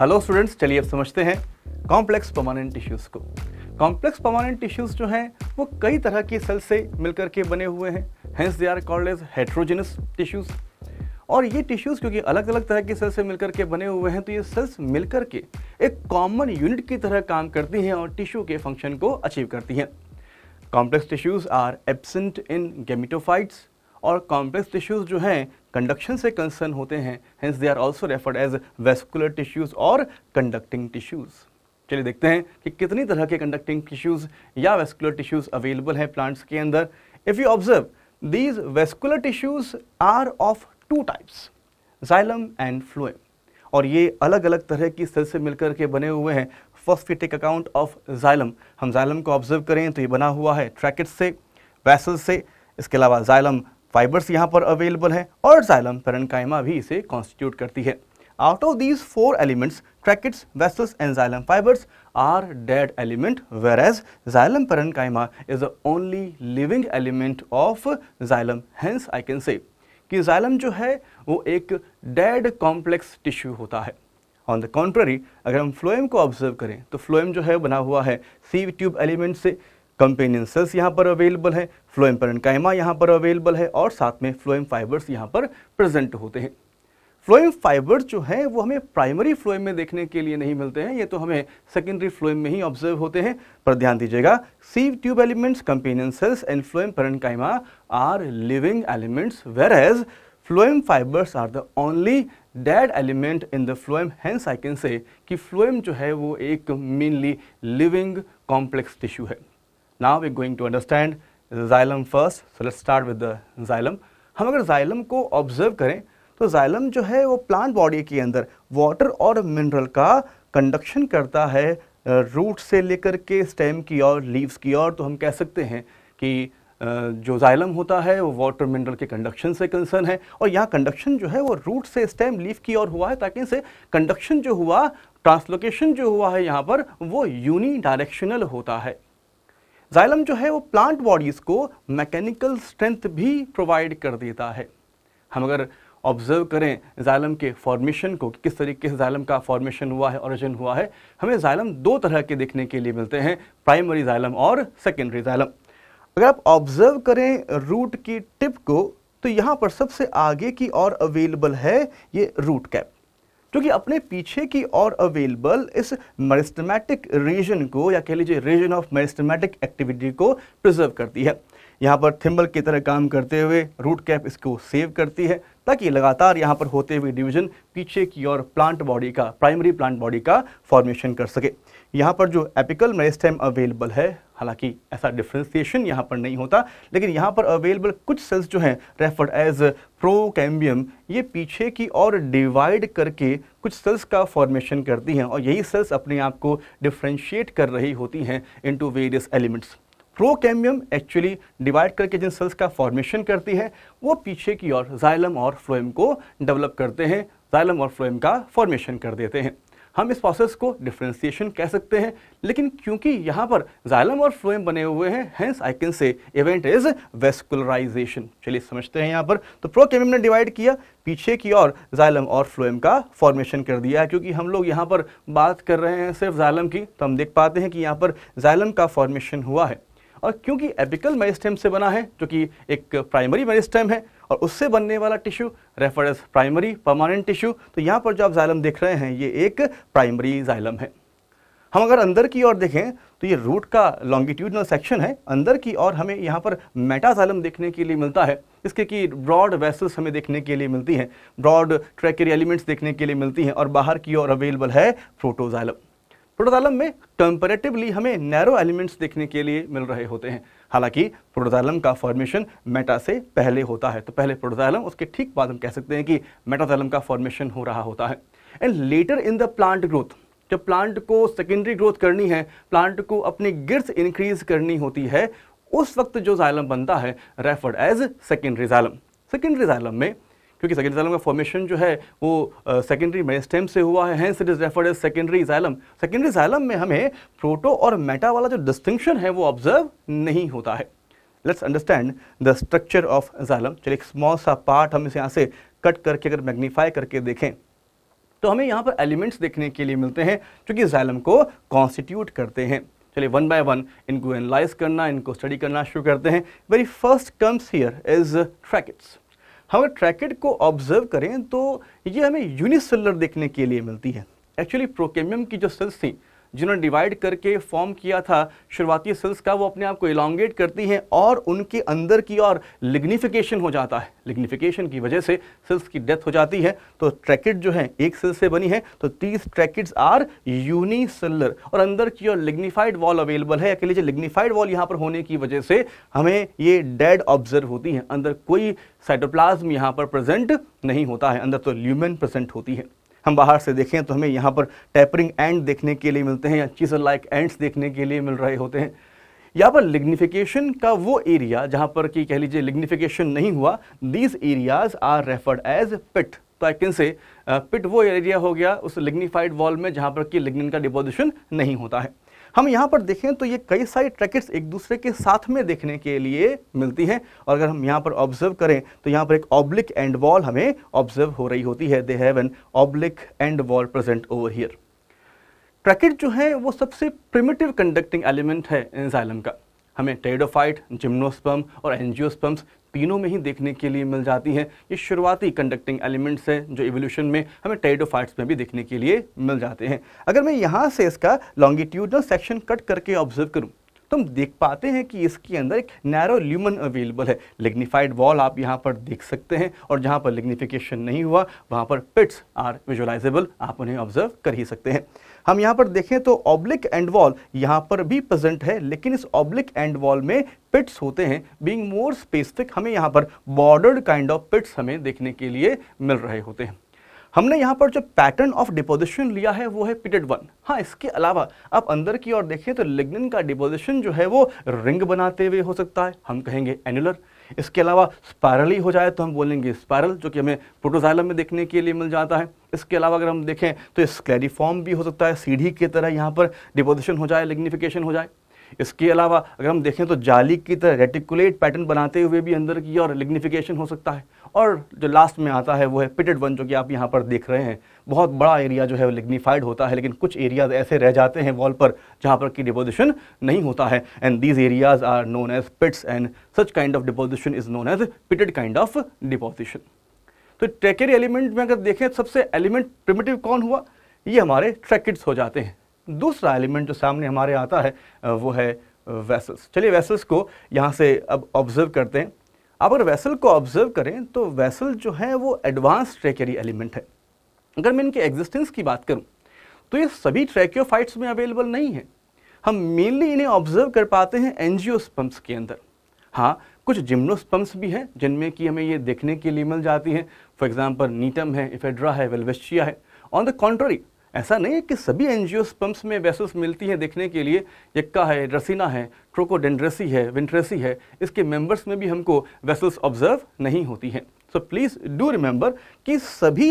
Hello students चलिए अब समझते हैं कॉम्प्लेक्स परमानेंट टिश्यूज़ को कॉम्प्लेक्स परमानेंट टिश्यूज़ जो हैं वो कई तरह की सेल से मिलकर के बने हुए हैं hence they are called as heterogeneous tissues और ये टिश्यूज़ क्योंकि अलग अलग तरह की सेल से मिलकर के बने हुए हैं तो ये सेल्स मिलकर के एक कॉमन यूनिट की तरह काम करती हैं और टिश्यू के फंक्शन को अचीव करती हैं complex tissues are absent in gametophytes और कॉम्प्लेक्स टिश्यूज़ जो हैं कंडक्शन से कंसर्न होते हैं hence they are also referred as vascular tissues और कंडक्टिंग टिश्यूज़ चलिए देखते हैं कि कितनी तरह के कंडक्टिंग टिश्यूज़ या वेस्कुलर टिश्यूज़ अवेलेबल हैं प्लांट्स के अंदर if you observe these vascular tissues are of two types xylem and phloem और ये अलग अलग तरह की सेल से मिलकर के बने हुए हैं फॉस्फेटिक अकाउंट ऑफ जाइलम हम जाइलम को ऑब्जर्व करें तो ये बना हुआ है ट्रैकेट से वैसल से इसके अलावा जाइलम फाइबर्स यहाँ पर अवेलेबल है और जाइलम पेरनकाइमा भी इसे कॉन्स्टिट्यूट करती है out of these four elements tracheids vessels and xylem fibres are dead element whereas xylem parenchyma is a only living element of xylem hence I can say कि xylem जो है वो एक dead complex tissue होता है on the contrary अगर हम phloem को ऑब्जर्व करें तो फ्लोएम जो है बना हुआ है सी ट्यूब एलिमेंट से कंपेनियन सेल्स यहाँ पर अवेलेबल है फ्लोएम पेरेंकाइमा यहाँ पर अवेलेबल है और साथ में फ्लोएम फाइबर्स यहाँ पर प्रेजेंट होते हैं फ्लोएम फाइबर्स जो है वो हमें प्राइमरी फ्लोएम में देखने के लिए नहीं मिलते हैं ये तो हमें सेकेंडरी फ्लोएम में ही ऑब्जर्व होते हैं पर ध्यान दीजिएगा sieve tube elements companion cells and phloem parenchyma are living elements whereas phloem fibres are the only dead element in the phloem hence I can say कि फ्लोएम जो है वो एक मेनली लिविंग कॉम्प्लेक्स टिश्यू है now we going to understand xylem first so let's start with the xylem हम अगर xylem को observe करें तो जाइलम जो है वो प्लांट बॉडी के अंदर वाटर और मिनरल का कंडक्शन करता है रूट से लेकर के स्टेम की और लीव्स की और तो हम कह सकते हैं कि जो जाइलम होता है वो वाटर मिनरल के कंडक्शन से कंसर्न है और यहाँ कंडक्शन जो है वो रूट से स्टेम लीफ की ओर हुआ है ताकि इनसे कंडक्शन जो हुआ ट्रांसलोकेशन जो हुआ है यहाँ पर वो यूनी डायरेक्शनल होता है जाइलम जो है वो प्लांट बॉडीज़ को मैकेनिकल स्ट्रेंथ भी प्रोवाइड कर देता है हम अगर ऑब्जर्व करें जाइलम के फॉर्मेशन को कि किस तरीके से जाइलम का फॉर्मेशन हुआ है ओरिजिन हुआ है हमें जाइलम दो तरह के देखने के लिए मिलते हैं प्राइमरी जाइलम और सेकेंडरी जाइलम अगर आप ऑब्जर्व करें रूट की टिप को तो यहाँ पर सबसे आगे की और अवेलेबल है ये रूट कैप जो कि अपने पीछे की ओर अवेलेबल इस मेरिस्टमैटिक रीजन को या कह लीजिए रीजन ऑफ मेरिस्टमैटिक एक्टिविटी को प्रिजर्व करती है यहाँ पर थिम्बल की तरह काम करते हुए रूट कैप इसको सेव करती है ताकि लगातार यहाँ पर होते हुए डिवीजन पीछे की ओर प्लांट बॉडी का प्राइमरी प्लांट बॉडी का फॉर्मेशन कर सके यहाँ पर जो एपिकल मेरिस्टेम अवेलेबल है हालांकि ऐसा डिफ्रेंसिएशन यहाँ पर नहीं होता लेकिन यहाँ पर अवेलेबल कुछ सेल्स जो हैं रेफर्ड एज प्रो कैम्बियम ये पीछे की ओर डिवाइड करके कुछ सेल्स का फॉर्मेशन करती हैं और यही सेल्स अपने आप को डिफ्रेंशिएट कर रही होती हैं into various elements procambium actually divide करके जिन सेल्स का फॉर्मेशन करती है वो पीछे की ओर जाइलम और फ्लोएम को डेवलप करते हैं जाइलम और फ्लोएम का फॉर्मेशन कर देते हैं हम इस प्रोसेस को डिफ्रेंसिएशन कह सकते हैं लेकिन क्योंकि यहाँ पर जाइलम और फ्लोएम बने हुए हैं hence I can say event is vascularisation चलिए समझते हैं यहाँ पर तो प्रोकेमियम ने डिवाइड किया पीछे की ओर जाइलम और फ्लोएम का फॉर्मेशन कर दिया है क्योंकि हम लोग यहाँ पर बात कर रहे हैं सिर्फ जाइलम की तो हम देख पाते हैं कि यहाँ पर जाइलम का फॉर्मेशन हुआ है और क्योंकि एपिकल मेरिस्टेम से बना है जो कि एक प्राइमरी मेरिस्टेम है और उससे बनने वाला tissue refer as primary permanent tissue तो यहाँ पर जो आप जाइलम देख रहे हैं ये एक प्राइमरी जाइलम है हम अगर अंदर की ओर देखें तो ये रूट का लॉन्गिट्यूडनल सेक्शन है अंदर की ओर हमें यहाँ पर मेटाजाइलम देखने के लिए मिलता है इसके कि ब्रॉड वेसल्स हमें देखने के लिए मिलती हैं ब्रॉड ट्रैकरी एलिमेंट्स देखने के लिए मिलती हैं और बाहर की ओर अवेलेबल है प्रोटोजाइलम प्रोटोजालम में टेम्परेटिवली हमें नैरो एलिमेंट्स देखने के लिए मिल रहे होते हैं हालांकि प्रोटोजालम का फॉर्मेशन मेटा से पहले होता है तो पहले प्रोटोजालम उसके ठीक बाद हम कह सकते हैं कि मेटाजालम का फॉर्मेशन हो रहा होता है and later in the plant growth जब प्लांट को सेकेंडरी ग्रोथ करनी है प्लांट को अपनी गिर्स इंक्रीज करनी होती है उस वक्त जो जायलम बनता है referred as secondary xylem secondary xylem में क्योंकि सेकेंडरी जैलम का फॉर्मेशन जो है वो सेकेंडरी मेरिस्टेम से हुआ है hence it is referred as secondary xylem secondary xylem में हमें प्रोटो और मेटा वाला जो डिस्टिंक्शन है वो ऑब्जर्व नहीं होता है let's understand the structure of xylem चलिए एक स्मॉल सा पार्ट हम इसे यहाँ से कट करके अगर मैग्नीफाई करके देखें तो हमें यहाँ पर एलिमेंट्स देखने के लिए मिलते हैं जो कि जैलम को कॉन्स्टिट्यूट करते हैं चलिए वन बाय वन इनको एनालाइज करना इनको स्टडी करना शुरू करते हैं very first comes here is tracheids हम अगर ट्रैकेट को ऑब्जर्व करें तो ये हमें यूनिसेलर देखने के लिए मिलती है एक्चुअली प्रोकेमियम की जो सेल्स थी जिन्होंने डिवाइड करके फॉर्म किया था शुरुआती सेल्स का वो अपने आप को इलांगेट करती हैं और उनके अंदर की और लिग्निफिकेशन हो जाता है लिग्निफिकेशन की वजह से सेल्स की डेथ हो जाती है तो ट्रैकेट जो है एक सेल से बनी है तो तीस ट्रैकेट्स आर यूनिसेलर और अंदर की और लिग्निफाइड वॉल अवेलेबल है अकेले लिग्निफाइड वॉल यहाँ पर होने की वजह से हमें ये डेड ऑब्जर्व होती है अंदर कोई साइटोप्लाज्म यहाँ पर प्रेजेंट नहीं होता है अंदर तो ल्यूमेन प्रेजेंट होती है हम बाहर से देखें तो हमें यहाँ पर टैपरिंग एंड देखने के लिए मिलते हैं या चीज़ लाइक एंड्स देखने के लिए मिल रहे होते हैं यहाँ पर लिग्निफिकेशन का वो एरिया जहाँ पर कि कह लीजिए लिग्निफिकेशन नहीं हुआ these areas are referred as pit तो आई कैन से पिट वो एरिया हो गया उस लिग्निफाइड वॉल में जहाँ पर कि लिग्निन का डिपोजिशन नहीं होता है हम यहाँ पर देखें तो ये कई सारी ट्रैकेट्स एक दूसरे के साथ में देखने के लिए मिलती हैं और अगर हम यहाँ पर ऑब्जर्व करें तो यहाँ पर एक ऑब्लिक एंड वॉल हमें ऑब्जर्व हो रही होती है they have an oblique end wall present over here tracheid जो है वो सबसे प्रिमिटिव कंडक्टिंग एलिमेंट है एंजाइलम का हमें टेडोफाइट जिम्नोस्पम और एनजियोस्पम्स तीनों में ही देखने के लिए मिल जाती है ये शुरुआती कंडक्टिंग एलिमेंट्स हैं जो इवोल्यूशन में हमें टेरिडोफाइट्स में भी देखने के लिए मिल जाते हैं अगर मैं यहाँ से इसका लॉन्गिट्यूडनल सेक्शन कट करके ऑब्जर्व करूँ तो हम देख पाते हैं कि इसके अंदर एक नैरो ल्यूमन अवेलेबल है लिग्निफाइड वॉल आप यहाँ पर देख सकते हैं और जहाँ पर लिग्निफिकेशन नहीं हुआ वहाँ पर पिट्स आर विजुलाइजेबल आप उन्हें ऑब्जर्व कर ही सकते हैं हम यहाँ पर देखें तो ऑब्लिक एंड वॉल यहाँ पर भी प्रेजेंट है लेकिन इस ऑब्लिक एंड वॉल में पिट्स होते हैं बीइंग मोर स्पेसिफिक हमें यहाँ पर बॉर्डर्ड काइंड ऑफ पिट्स हमें देखने के लिए मिल रहे होते हैं हमने यहाँ पर जो पैटर्न ऑफ डिपोजिशन लिया है वो है पिटेड वन हाँ इसके अलावा आप अंदर की ओर देखें तो लिग्निन का डिपोजिशन जो है वो रिंग बनाते हुए हो सकता है हम कहेंगे एनुलर इसके अलावा स्पायरल ही हो जाए तो हम बोलेंगे स्पायरल जो कि हमें प्रोटोजाइलम में देखने के लिए मिल जाता है इसके अलावा अगर हम देखें तो स्क्लेरिफॉर्म भी हो सकता है सीढ़ी की तरह यहाँ पर डिपोजिशन हो जाए लिग्निफिकेशन हो जाए इसके अलावा अगर हम देखें तो जाली की तरह रेटिकुलेट पैटर्न बनाते हुए भी अंदर की और लिग्निफिकेशन हो सकता है और जो लास्ट में आता है वो है पिटेड वन जो कि आप यहाँ पर देख रहे हैं बहुत बड़ा एरिया जो है वो लिग्निफाइड होता है लेकिन कुछ एरियाज ऐसे रह जाते हैं वॉल पर जहाँ पर कि डिपोजिशन नहीं होता है and these areas are known as pits and such kind of deposition is known as pitted kind of deposition तो ट्रैकेरी एलिमेंट में अगर देखें सबसे एलिमेंट प्रिमेटिव कौन हुआ ये हमारे ट्रैकिड्स हो जाते हैं दूसरा एलिमेंट जो सामने हमारे आता है वो है वेसल्स चलिए वेसल्स को यहाँ से अब ऑब्जर्व करते हैं अब अगर वेसल को ऑब्जर्व करें तो वेसल जो है वो एडवांस ट्रेकरी एलिमेंट है अगर मैं इनके एग्जिस्टेंस की बात करूँ तो ये सभी ट्रैक्योफाइट्स में अवेलेबल नहीं है हम मेनली इन्हें ऑब्जर्व कर पाते हैं एनजियोस्पम्स के अंदर हाँ कुछ जिम्नोस्पम्प्स भी हैं जिनमें कि हमें ये देखने के लिए मिल जाती हैं फॉर एग्जांपल नीटम है इफेड्रा है वेलवेस्टिया है ऑन द कॉन्ट्ररी ऐसा नहीं है कि सभी स्पम्स में वैसल्स मिलती हैं देखने के लिए यक्का है ड्रसिना है ट्रोकोडेंड्रेसी है विंट्रेसी है इसके मेंबर्स में भी हमको वेसल्स ऑब्जर्व नहीं होती हैं सो प्लीज़ डू रिमेंबर कि सभी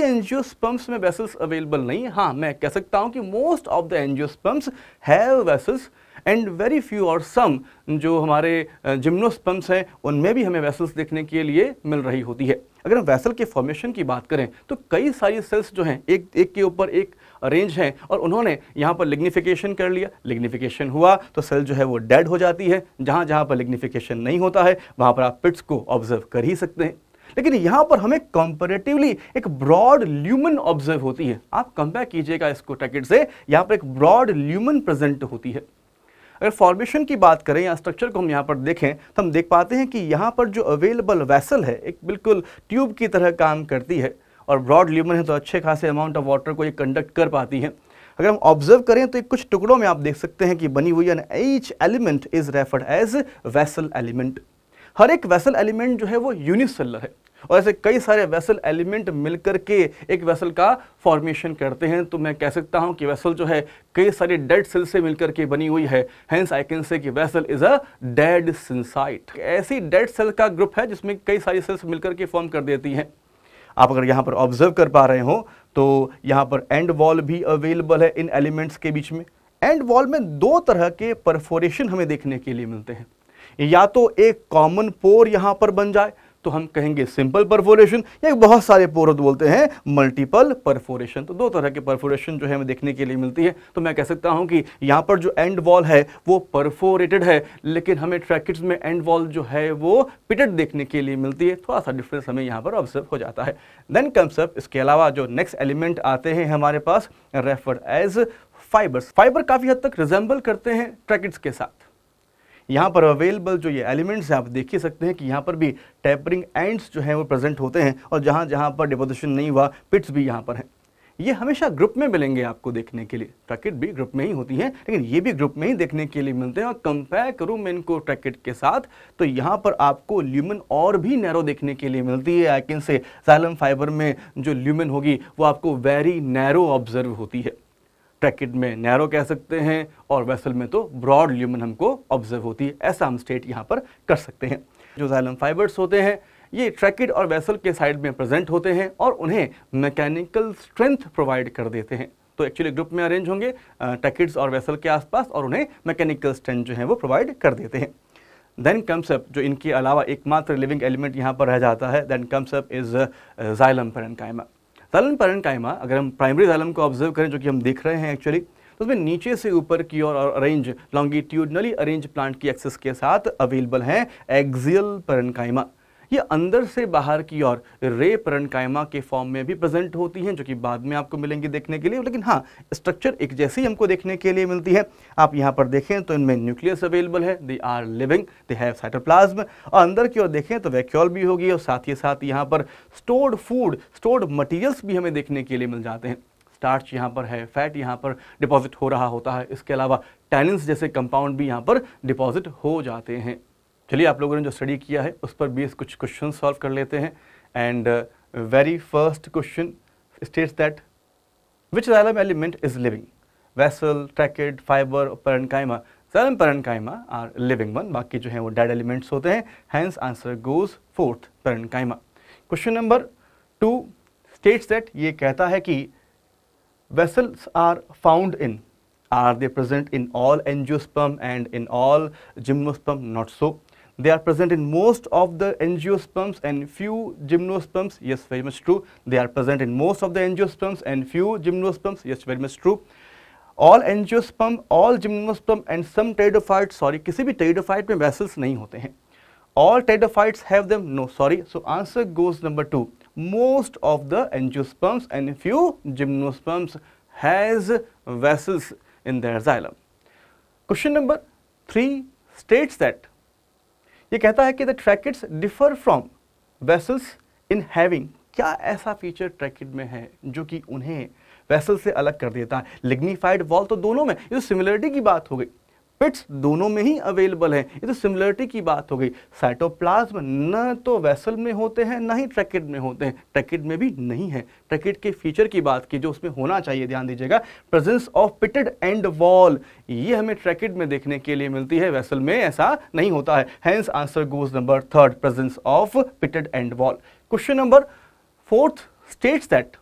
स्पम्प्स में वेसल्स अवेलेबल नहीं हाँ मैं कह सकता हूँ कि most of the angiosperms have vessels and very few और सम जो हमारे जिम्नोस्पम्स हैं उनमें भी हमें वेसल्स देखने के लिए मिल रही होती है अगर हम वैसल के फॉर्मेशन की बात करें तो कई सारी सेल्स जो हैं एक एक के ऊपर एक रेंज हैं और उन्होंने यहाँ पर लिग्निफिकेशन कर लिया लिग्निफिकेशन हुआ तो सेल जो है वो डेड हो जाती है जहाँ जहाँ पर लिग्निफिकेशन नहीं होता है वहाँ पर आप पिट्स को ऑब्जर्व कर ही सकते हैं लेकिन यहाँ पर हमें कंपेरेटिवली एक ब्रॉड ल्यूमन ऑब्जर्व होती है आप कंपेयर कीजिएगा इसको टैकेट से यहाँ पर एक ब्रॉड ल्यूमन प्रेजेंट होती है अगर फॉर्मेशन की बात करें या स्ट्रक्चर को हम यहाँ पर देखें तो हम देख पाते हैं कि यहाँ पर जो अवेलेबल वैसल है एक बिल्कुल ट्यूब की तरह काम करती है और ब्रॉड ल्यूमन है तो अच्छे खासे अमाउंट ऑफ वाटर को ये कंडक्ट कर पाती है अगर हम ऑब्जर्व करें तो कुछ टुकड़ों में आप देख सकते हैं कि बनी हुई an each element is referred as vessel element हर एक वैसल एलिमेंट जो है वो यूनिसेलर है और ऐसे कई सारे वेसल एलिमेंट मिलकर के एक वेसल का फॉर्मेशन करते हैं तो मैं कह सकता हूं कि वेसल जो है कई सारे डेड सेल से मिलकर के बनी हुई है हेंस आई कैन से कि vessel is a dead syncytium ऐसी डेड सेल का ग्रुप है जिसमें कई सारी सेल्स मिलकर के फॉर्म कर देती हैं आप अगर यहाँ पर ऑब्जर्व कर पा रहे हो तो यहाँ पर एंड वॉल भी अवेलेबल है इन एलिमेंट्स के बीच में एंड वॉल में दो तरह के परफोरेशन हमें देखने के लिए मिलते हैं या तो एक कॉमन पोर यहां पर बन जाए तो हम कहेंगे सिंपल परफोरेशन या बहुत सारे पोरत बोलते हैं मल्टीपल परफोरेशन तो दो तरह के परफोरेशन जो है हमें देखने के लिए मिलती है तो मैं कह सकता हूँ कि यहाँ पर जो एंड वॉल है वो परफोरेटेड है लेकिन हमें ट्रैकेट्स में एंड वॉल जो है वो पिटेड देखने के लिए मिलती है थोड़ा सा डिफरेंस हमें यहाँ पर ऑब्जर्व हो जाता है देन कम्स अप इसके अलावा जो नेक्स्ट एलिमेंट आते हैं हमारे पास रेफर एज फाइबर्स फाइबर काफ़ी हद तक रिजेंबल करते हैं ट्रैकेट्स के साथ यहाँ पर अवेलेबल जो ये एलिमेंट्स हैं आप देख ही सकते हैं कि यहाँ पर भी टैपरिंग एंड्स जो हैं वो प्रेजेंट होते हैं और जहाँ जहाँ पर डिपोजिशन नहीं हुआ पिट्स भी यहाँ पर हैं ये हमेशा ग्रुप में मिलेंगे आपको देखने के लिए ट्रैकेट भी ग्रुप में ही होती है लेकिन ये भी ग्रुप में ही देखने के लिए मिलते हैं और कंपेयर करूँ मैं इनको ट्रैकेट के साथ तो यहाँ पर आपको ल्यूमन और भी नैरो देखने के लिए मिलती है I can say xylem fibre में जो ल्यूमन होगी वो आपको वेरी नैरो ऑब्जर्व होती है ब्रैकेट में नैरो कह सकते हैं और वेसल में तो ब्रॉड ल्यूमन हमको ऑब्जर्व होती है ऐसा हम स्टेट यहाँ पर कर सकते हैं जो जैलम फाइबर्स होते हैं ये ट्रैकिड और वेसल के साइड में प्रेजेंट होते हैं और उन्हें मैकेनिकल स्ट्रेंथ प्रोवाइड कर देते हैं तो एक्चुअली ग्रुप में अरेंज होंगे ट्रैकिड्स और वेसल के आसपास और उन्हें मैकेनिकल स्ट्रेंथ जो है वो प्रोवाइड कर देते हैं देन कम्स अप जो इनके अलावा एकमात्र लिविंग एलिमेंट यहाँ पर रह जाता है then comes up is xylem parenchyma तलन परण कायमा अगर हम प्राइमरी जालम को ऑब्जर्व करें जो कि हम देख रहे हैं एक्चुअली तो उसमें नीचे से ऊपर की ओर अरेंज लॉन्गिट्यूडनली अरेंज प्लांट की एक्सेस के साथ अवेलेबल हैं एक्सियल कायमा ये अंदर से बाहर की ओर रे कायमा के फॉर्म में भी प्रेजेंट होती हैं जो कि बाद में आपको मिलेंगी देखने के लिए लेकिन हाँ स्ट्रक्चर एक जैसी हमको देखने के लिए मिलती है आप यहाँ पर देखें तो इनमें न्यूक्लियस अवेलेबल है they are living they have cytoplasm और अंदर की ओर देखें तो वैक्यूल भी होगी और साथ ही साथ यहाँ पर स्टोर्ड फूड स्टोर्ड मटीरियल्स भी हमें देखने के लिए मिल जाते हैं स्टार्च यहाँ पर है फैट यहाँ पर डिपॉजिट हो रहा होता है इसके अलावा टैनिन्स जैसे कंपाउंड भी यहाँ पर डिपॉजिट हो जाते हैं चलिए आप लोगों ने जो स्टडी किया है उस पर बेस कुछ क्वेश्चन सॉल्व कर लेते हैं and very first question states that which xylem element is living vessel tracheid fibre parenchyma xylem parenchyma are living one बाकी जो है वो डेड एलिमेंट्स होते हैं hence answer goes fourth parenchyma question number two states that ये कहता है कि vessels are found in are they present in all angiosperm and in all gymnosperm not so They are present in most of the angiosperms and few gymnosperms. Yes, very much true. They are present in most of the angiosperms and few gymnosperms. Yes, very much true. All angiosperm all gymnosperm and some pteridophyte Sorry, किसी भी pteridophyte में vessels नहीं होते हैं all tetofites have them no sorry so answer goes number two most of the angiosperms and few gymnosperms has vessels in their xylem question number three states that ये कहता है कि the tracheids differ from vessels in having क्या ऐसा feature ट्रैकेट में है जो कि उन्हें वेसल से अलग कर देता है लिग्निफाइड वॉल तो दोनों में ये सिमिलरिटी तो की बात हो गई पिट्स दोनों में ही अवेलेबल हैं ये तो सिमिलरिटी की बात हो गई साइटोप्लाज्म न तो वेसल में होते हैं ना ही ट्रैकिड में होते हैं ट्रैकिड में भी नहीं है ट्रैकिड के फीचर की बात की जो उसमें होना चाहिए ध्यान दीजिएगा presence of pitted end wall ये हमें ट्रैकिड में देखने के लिए मिलती है वेसल में ऐसा नहीं होता है hence answer goes number third presence of pitted end wall question number fourth states that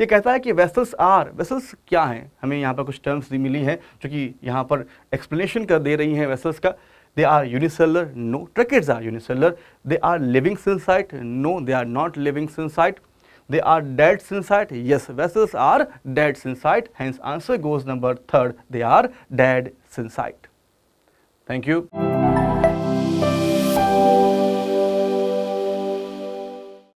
ये कहता है कि वेसल्स आर वेसल्स क्या हैं हमें यहाँ पर कुछ टर्म्स भी मिली हैं जो कि यहाँ पर एक्सप्लेनेशन कर दे रही हैं वेसल्स का they are unicellular no tracheids are unicellular they are living syncytium no they are not living syncytium they are dead syncytium yes vessels are dead syncytium hence answer goes number third they are dead syncytium thank you